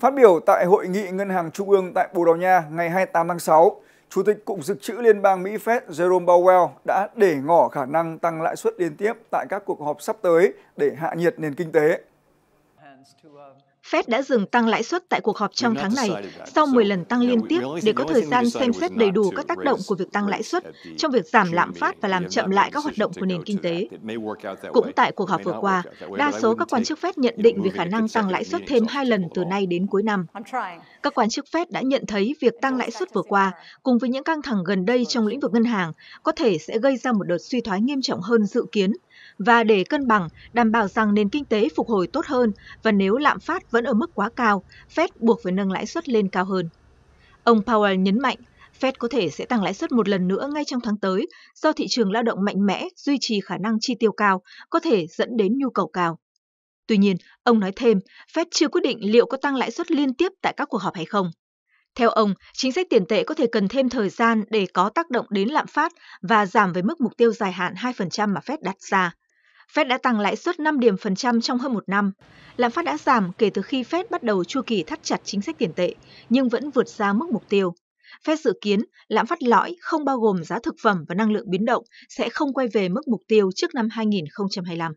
Phát biểu tại Hội nghị Ngân hàng Trung ương tại Bồ Đào Nha ngày 28 tháng 6, Chủ tịch Cục Dự trữ Liên bang Mỹ Fed Jerome Powell đã để ngỏ khả năng tăng lãi suất liên tiếp tại các cuộc họp sắp tới để hạ nhiệt nền kinh tế. Fed đã dừng tăng lãi suất tại cuộc họp trong tháng này sau 10 lần tăng liên tiếp để có thời gian xem xét đầy đủ các tác động của việc tăng lãi suất trong việc giảm lạm phát và làm chậm lại các hoạt động của nền kinh tế. Cũng tại cuộc họp vừa qua, đa số các quan chức Fed nhận định về khả năng tăng lãi suất thêm hai lần từ nay đến cuối năm. Các quan chức Fed đã nhận thấy việc tăng lãi suất vừa qua cùng với những căng thẳng gần đây trong lĩnh vực ngân hàng có thể sẽ gây ra một đợt suy thoái nghiêm trọng hơn dự kiến và để cân bằng, đảm bảo rằng nền kinh tế phục hồi tốt hơn và nếu lạm phát vẫn vẫn ở mức quá cao, Fed buộc phải nâng lãi suất lên cao hơn. Ông Powell nhấn mạnh, Fed có thể sẽ tăng lãi suất một lần nữa ngay trong tháng tới do thị trường lao động mạnh mẽ duy trì khả năng chi tiêu cao, có thể dẫn đến nhu cầu cao. Tuy nhiên, ông nói thêm, Fed chưa quyết định liệu có tăng lãi suất liên tiếp tại các cuộc họp hay không. Theo ông, chính sách tiền tệ có thể cần thêm thời gian để có tác động đến lạm phát và giảm về mức mục tiêu dài hạn 2% mà Fed đặt ra. Fed đã tăng lãi suất 5 điểm phần trăm trong hơn một năm. Lạm phát đã giảm kể từ khi Fed bắt đầu chu kỳ thắt chặt chính sách tiền tệ, nhưng vẫn vượt xa mức mục tiêu. Fed dự kiến lạm phát lõi không bao gồm giá thực phẩm và năng lượng biến động sẽ không quay về mức mục tiêu trước năm 2025.